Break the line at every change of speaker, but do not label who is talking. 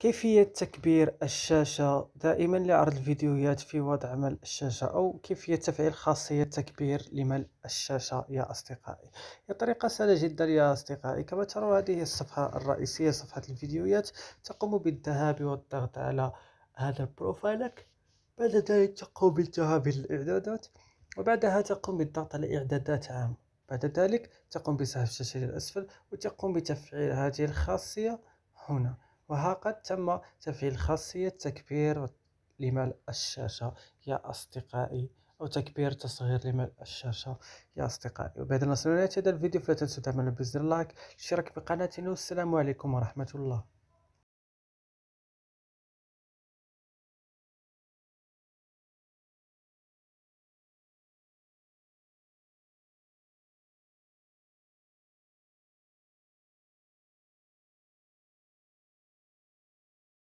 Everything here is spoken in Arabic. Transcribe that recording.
كيفية تكبير الشاشة دائما لعرض الفيديوهات في وضع ملء الشاشة أو كيفية تفعيل خاصية تكبير لملء الشاشة يا أصدقائي هي طريقة سهلة جدا يا أصدقائي كما ترون هذه الصفحة الرئيسية صفحة الفيديوهات تقوم بالذهاب والضغط على هذا بروفايلك بعد ذلك تقوم بالذهاب للإعدادات وبعدها تقوم بالضغط على إعدادات عام بعد ذلك تقوم بسحب الشاشة للأسفل وتقوم بتفعيل هذه الخاصية هنا وها قد تم تفعيل خاصية تكبير لملء الشاشة يا أصدقائي أو تكبير تصغير لملء الشاشة يا أصدقائي وبعد أن نصل هذا الفيديو فلا تنسوا تعملوا بزر لايك اشترك بقناتنا والسلام عليكم ورحمة الله